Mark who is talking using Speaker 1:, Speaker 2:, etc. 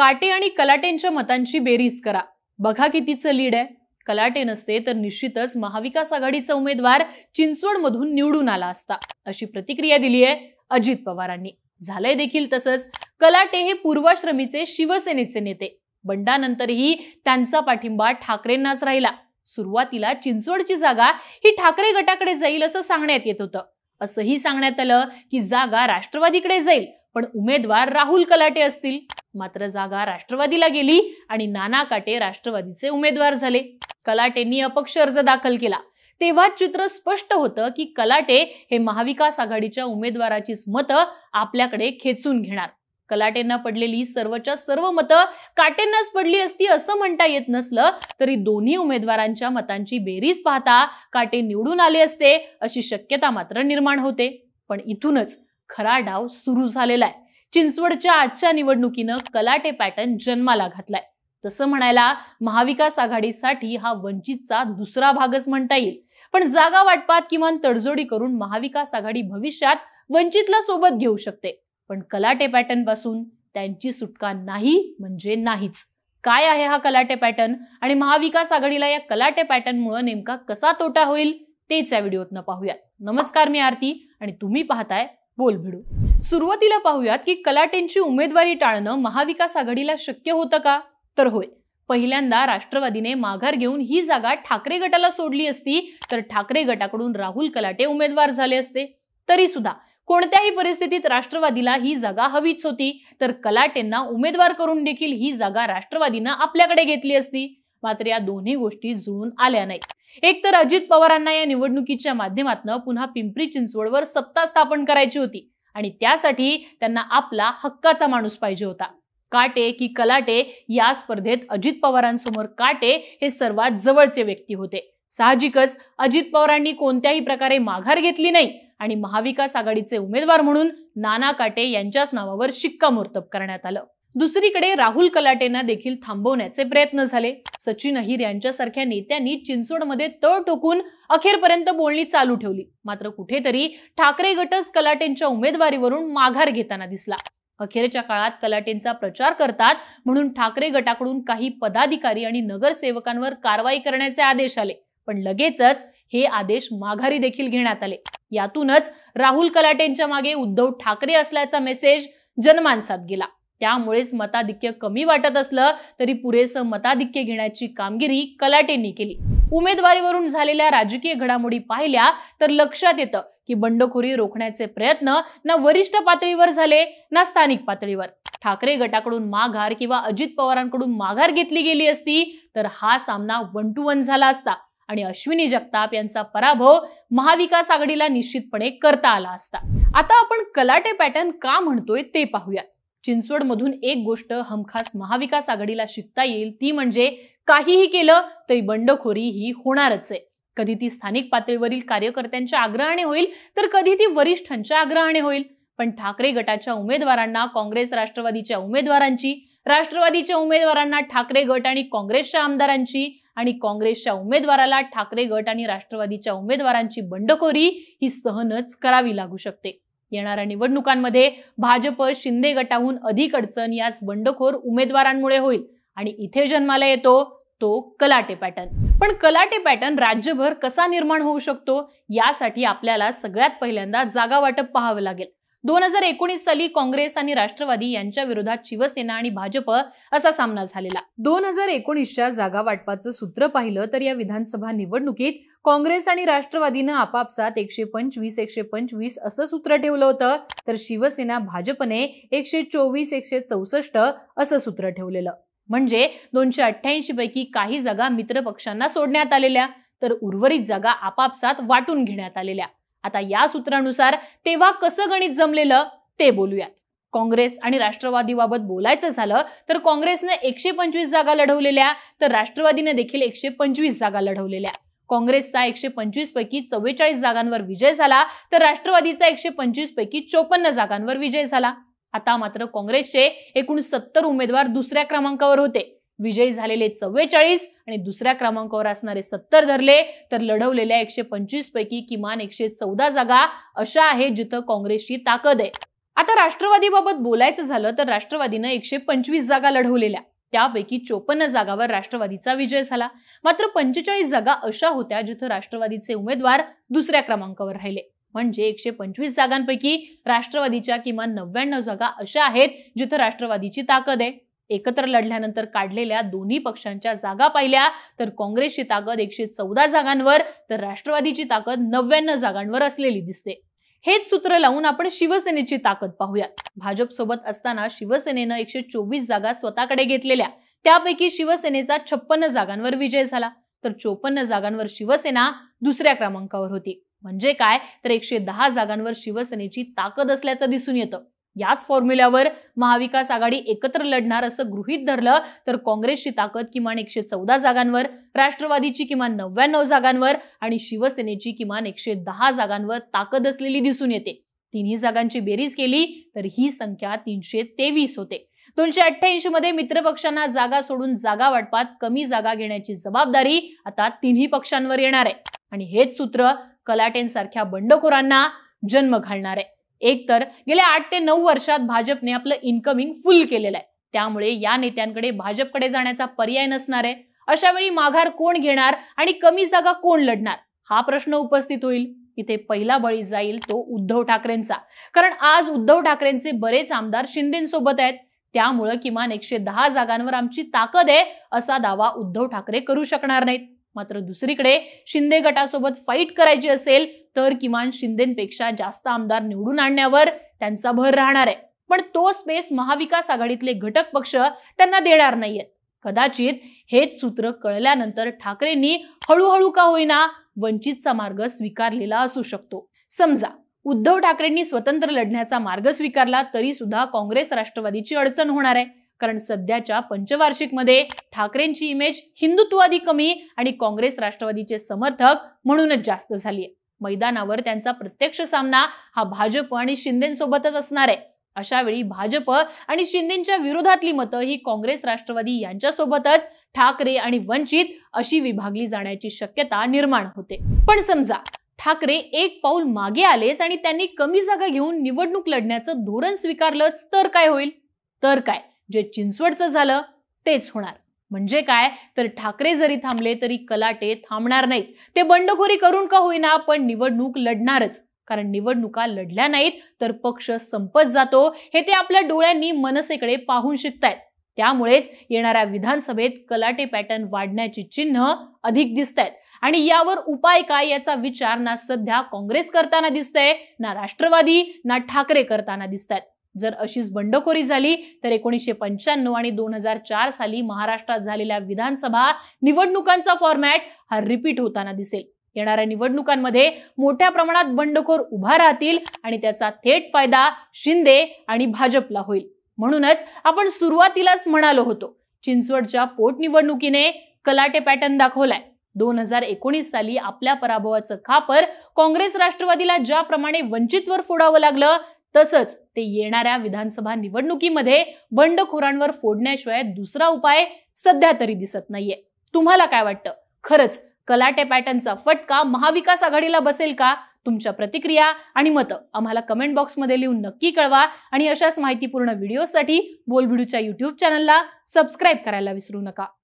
Speaker 1: काटे आणि कलाटेंच्या मतांची बेरीज करा बघा कितीचं लीड आहे कलाटे नसते तर निश्चितच महाविकास आघाडीचा उमेदवार चिंचवडमधून निवडून आला असता अशी प्रतिक्रिया दिली आहे अजित पवारांनी झालंय देखील तसंच कलाटे हे पूर्वाश्रमीचे शिवसेनेचे नेते बंडानंतरही त्यांचा पाठिंबा ठाकरेंनाच राहिला सुरुवातीला चिंचवडची जागा ही ठाकरे गटाकडे जाईल असं सांगण्यात येत होतं असंही सांगण्यात आलं की जागा राष्ट्रवादीकडे जाईल पण उमेदवार राहुल कलाटे असतील मात्र जागा राष्ट्रवादीला गेली आणि नाना काटे राष्ट्रवादीचे उमेदवार झाले कलाटेंनी अपक्ष अर्ज दाखल केला तेव्हा चित्र स्पष्ट होतं की कलाटे हे महाविकास आघाडीच्या उमेदवाराचीच मतं आपल्याकडे खेचून घेणार कलाटेंना पडलेली सर्वच्या सर्व मतं काटेंनाच पडली असती असं म्हणता येत नसलं तरी दोन्ही उमेदवारांच्या मतांची बेरीज पाहता काटे निवडून आले असते अशी शक्यता मात्र निर्माण होते पण इथूनच खरा डाव सुरू झालेला आहे चिंचवडच्या आजच्या निवडणुकीनं कलाटे पॅटर्न जन्माला घातलाय तसं म्हणायला महाविकास आघाडीसाठी हा वंचितचा दुसरा भागच म्हणता येईल पण जागा वाटपात किमान तडजोडी करून महाविकास आघाडी भविष्यात वंचितला सोबत घेऊ शकते पण कलाटे पॅटर्न पासून त्यांची सुटका नाही म्हणजे नाहीच काय आहे हा कलाटे पॅटर्न आणि महाविकास आघाडीला या कलाटे मुळे नेमका कसा तोटा होईल तेच या व्हिडिओतनं पाहूयात नमस्कार मी आरती आणि तुम्ही पाहताय बोल भिडू सुरुवातीला पाहूयात की कलाटेंची उमेदवारी टाळणं महाविकास आघाडीला शक्य होतं का तर होय पहिल्यांदा राष्ट्रवादीने माघार घेऊन ही जागा ठाकरे गटाला सोडली असती तर ठाकरे गटाकडून राहुल कलाटे उमेदवार झाले असते तरी सुद्धा कोणत्याही परिस्थितीत राष्ट्रवादीला ही जागा हवीच होती तर कलाटेंना उमेदवार करून देखील ही जागा राष्ट्रवादीनं आपल्याकडे घेतली असती मात्र या दोन्ही गोष्टी जुळून आल्या नाहीत एक तर अजित पवारांना या निवडणुकीच्या माध्यमातून पुन्हा पिंपरी चिंचवडवर सत्ता स्थापन करायची होती आणि त्यासाठी त्यांना आपला हक्काचा माणूस पाहिजे होता काटे की कलाटे या स्पर्धेत अजित पवारांसमोर काटे हे सर्वात जवळचे व्यक्ती होते साहजिकच अजित पवारांनी कोणत्याही प्रकारे माघार घेतली नाही आणि महाविकास आघाडीचे उमेदवार म्हणून नाना काटे यांच्याच नावावर शिक्कामोर्तब करण्यात आलं दुसरीकडे राहुल कलाटेंना देखील थांबवण्याचे प्रयत्न झाले सचिन अहिर यांच्यासारख्या नेत्यांनी चिंचवडमध्ये तळ टोकून अखेरपर्यंत बोलणी चालू ठेवली मात्र कुठेतरी ठाकरे गटच कलाटेंच्या उमेदवारीवरून माघार घेताना दिसला अखेरच्या काळात कलाटेंचा प्रचार करतात म्हणून ठाकरे गटाकडून काही पदाधिकारी आणि नगरसेवकांवर कारवाई करण्याचे आदेश आले पण लगेचच हे आदेश माघारी देखील घेण्यात आले यातूनच राहुल कलाटेंच्या मागे उद्धव ठाकरे असल्याचा मेसेज जनमानसात गेला त्यामुळेच मताधिक्य कमी वाटत असलं तरी पुरेसं मताधिक्य घेण्याची कामगिरी कलाटेंनी केली उमेदवारीवरून झालेल्या राजकीय घडामोडी पाहिल्या तर लक्षात येतं की बंडखोरी रोखण्याचे प्रयत्न ना वरिष्ठ पातळीवर झाले ना स्थानिक पातळीवर ठाकरे गटाकडून माघार किंवा अजित पवारांकडून माघार घेतली गेली असती तर हा सामना वन टू वन झाला असता आणि अश्विनी जगताप यांचा पराभव महाविकास आघाडीला निश्चितपणे करता आला असता आता आपण कलाटे पॅटर्न का म्हणतोय ते पाहूयात चिंचवडमधून एक गोष्ट हमखास महाविकास आघाडीला शिकता येईल ती म्हणजे काहीही केलं तरी बंडखोरी ही होणारच आहे कधी ती स्थानिक पातळीवरील कार्यकर्त्यांच्या आग्रहाने होईल तर कधी ती वरिष्ठांच्या आग्रहाने होईल पण ठाकरे गटाच्या उमेदवारांना काँग्रेस राष्ट्रवादीच्या उमेदवारांची राष्ट्रवादीच्या उमेदवारांना ठाकरे गट आणि काँग्रेसच्या आमदारांची आणि काँग्रेसच्या उमेदवाराला ठाकरे गट आणि राष्ट्रवादीच्या उमेदवारांची बंडखोरी ही सहनच करावी लागू शकते येणाऱ्या निवडणुकांमध्ये भाजप शिंदे गटाहून अधिक अडचण याच बंडखोर उमेदवारांमुळे होईल आणि इथे जन्माला येतो तो कलाटे पॅटर्न पण कलाटे पॅटर्न राज्यभर कसा निर्माण होऊ शकतो यासाठी आपल्याला सगळ्यात पहिल्यांदा जागा वाटप पाहावं लागेल दोन हजार एकोणीस साली काँग्रेस आणि राष्ट्रवादी यांच्या विरोधात शिवसेना आणि भाजप असा सामना झालेला दोन हजार एकोणीसच्या जागा वाटपाचं सूत्र पाहिलं तर या विधानसभा निवडणुकीत काँग्रेस आणि राष्ट्रवादीनं आपापसात एकशे पंचवीस एकशे पंचवीस असं सूत्र ठेवलं होतं तर शिवसेना भाजपने एकशे चोवीस एकशे चौसष्ट असं सूत्र ठेवलेलं म्हणजे दोनशे अठ्ठ्याऐंशी पैकी काही जागा मित्र पक्षांना सोडण्यात आलेल्या तर उर्वरित जागा आपापसात वाटून घेण्यात आलेल्या आता या सूत्रानुसार तेव्हा कसं गणित जमलेलं ते बोलूयात काँग्रेस आणि राष्ट्रवादीबाबत बोलायचं झालं तर काँग्रेसनं एकशे पंचवीस जागा लढवलेल्या तर राष्ट्रवादीनं देखील एकशे पंचवीस जागा लढवलेल्या काँग्रेसचा एकशे पंचवीस पैकी चव्वेचाळीस जागांवर विजय झाला तर राष्ट्रवादीचा एकशे पंचवीस पैकी चोपन्न जागांवर विजय झाला आता मात्र काँग्रेसचे एकूण सत्तर उमेदवार दुसऱ्या क्रमांकावर होते विजयी झालेले चव्वेचाळीस आणि दुसऱ्या क्रमांकावर असणारे सत्तर धरले तर लढवलेल्या एकशे पंचवीस पैकी किमान एकशे चौदा जागा अशा आहेत जिथं काँग्रेसची ताकद आहे आता राष्ट्रवादीबाबत बोलायचं झालं तर राष्ट्रवादीनं एकशे पंचवीस जागा लढवलेल्या त्यापैकी चोपन्न जागावर राष्ट्रवादीचा विजय झाला मात्र पंचेचाळीस जागा अशा होत्या जिथं राष्ट्रवादीचे उमेदवार दुसऱ्या क्रमांकावर राहिले म्हणजे एकशे पंचवीस जागांपैकी राष्ट्रवादीच्या किमान नव्याण्णव जागा अशा आहेत जिथं राष्ट्रवादीची ताकद आहे एकत्र लढल्यानंतर काढलेल्या दोन्ही पक्षांच्या जागा पाहिल्या तर काँग्रेसची ताकद एकशे चौदा जागांवर तर राष्ट्रवादीची ताकद नव्याण्णव जागांवर असलेली दिसते हेच सूत्र लावून आपण शिवसेनेची ताकद पाहूयात भाजप सोबत असताना शिवसेनेनं एकशे चोवीस जागा स्वतःकडे घेतलेल्या त्यापैकी शिवसेनेचा छप्पन्न जागांवर विजय झाला तर चोपन्न जागांवर शिवसेना दुसऱ्या क्रमांकावर होती म्हणजे काय तर एकशे दहा जागांवर शिवसेनेची ताकद असल्याचं दिसून येतं याच फॉर्म्युल्यावर महाविकास आघाडी एकत्र लढणार असं गृहीत धरलं तर काँग्रेसची ताकद किमान एकशे चौदा जागांवर राष्ट्रवादीची किमान नव्याण्णव जागांवर आणि शिवसेनेची किमान एकशे दहा जागांवर ताकद असलेली दिसून येते तिन्ही जागांची बेरीज केली तर ही संख्या तीनशे तेवीस होते दोनशे अठ्ठ्याऐंशी मध्ये मित्रपक्षांना जागा सोडून जागा वाटपात कमी जागा घेण्याची जबाबदारी आता तिन्ही पक्षांवर येणार आहे आणि हेच सूत्र कलाटेंसारख्या बंडखोरांना जन्म घालणार आहे एक तर गेल्या आठ ते नऊ वर्षात भाजपने आपलं इन्कमिंग फुल केलेलं आहे त्यामुळे या नेत्यांकडे भाजपकडे जाण्याचा पर्याय नसणार आहे अशा वेळी माघार कोण घेणार आणि कमी जागा कोण लढणार हा प्रश्न उपस्थित होईल तिथे पहिला बळी जाईल तो उद्धव ठाकरेंचा कारण आज उद्धव ठाकरेंचे बरेच आमदार शिंदेसोबत आहेत त्यामुळं किमान एकशे दहा जागांवर आमची ताकद आहे असा दावा उद्धव ठाकरे करू शकणार नाहीत मात्र दुसरीकडे शिंदे गटासोबत फाईट करायची असेल तर किमान शिंदेपेक्षा जास्त आमदार निवडून आणण्यावर त्यांचा भर राहणार आहे पण तो स्पेस महाविकास आघाडीतले घटक पक्ष त्यांना देणार नाहीयेत कदाचित हेच सूत्र कळल्यानंतर ठाकरेंनी हळूहळू का होईना वंचितचा मार्ग स्वीकारलेला असू शकतो समजा उद्धव ठाकरेंनी स्वतंत्र लढण्याचा मार्ग स्वीकारला तरी सुद्धा काँग्रेस राष्ट्रवादीची अडचण होणार आहे कारण सध्याच्या पंचवार्षिकमध्ये ठाकरेंची इमेज हिंदुत्ववादी कमी आणि काँग्रेस राष्ट्रवादीचे समर्थक म्हणूनच जास्त झाली आहे मैदानावर त्यांचा प्रत्यक्ष सामना हा भाजप आणि शिंदेसोबतच असणार आहे अशा वेळी भाजप आणि शिंदेच्या विरोधातली मतं ही काँग्रेस राष्ट्रवादी यांच्यासोबतच ठाकरे आणि वंचित अशी विभागली जाण्याची शक्यता निर्माण होते पण समजा ठाकरे एक पाऊल मागे आलेच आणि त्यांनी कमी जागा घेऊन निवडणूक लढण्याचं धोरण स्वीकारलंच तर काय होईल तर काय जे चिंचवडचं झालं तेच होणार म्हणजे काय तर ठाकरे जरी थांबले तरी कलाटे थांबणार नाहीत ते बंडखोरी करून का होईना पण निवडणूक लढणारच कारण निवडणुका लढल्या नाहीत तर पक्ष संपत जातो हे ते आपल्या डोळ्यांनी मनसेकडे पाहून शिकतायत त्यामुळेच येणाऱ्या विधानसभेत कलाटे पॅटर्न वाढण्याची चिन्ह अधिक दिसत आहेत आणि यावर उपाय काय याचा विचार ना सध्या काँग्रेस करताना दिसतंय ना राष्ट्रवादी ना ठाकरे करताना दिसत जर अशीच बंडखोरी झाली तर एकोणीसशे पंच्याण्णव आणि दोन हजार चार साली महाराष्ट्रात झालेल्या विधानसभा निवडणुकांचा फॉर्मॅट हा रिपीट होताना दिसेल येणाऱ्या निवडणुकांमध्ये मोठ्या प्रमाणात बंडखोर उभा राहतील आणि त्याचा थेट फायदा शिंदे आणि भाजपला होईल म्हणूनच आपण सुरुवातीलाच म्हणालो होतो चिंचवडच्या पोटनिवडणुकीने कलाटे पॅटर्न दाखवलाय दोन हजार एकोणीस साली आपल्या पराभवाचं खापर काँग्रेस राष्ट्रवादीला ज्याप्रमाणे वंचितवर फोडावं लागलं तसंच ते येणाऱ्या विधानसभा निवडणुकीमध्ये बंडखोरांवर फोडण्याशिवाय दुसरा उपाय सध्या तरी दिसत नाहीये तुम्हाला काय वाटतं खरंच कलाटे पॅटर्नचा फटका महाविकास आघाडीला बसेल का तुमच्या प्रतिक्रिया आणि मतं आम्हाला कमेंट बॉक्समध्ये लिहून नक्की कळवा आणि अशाच माहितीपूर्ण व्हिडिओसाठी बोलबिडूच्या युट्यूब चॅनलला सबस्क्राईब करायला विसरू नका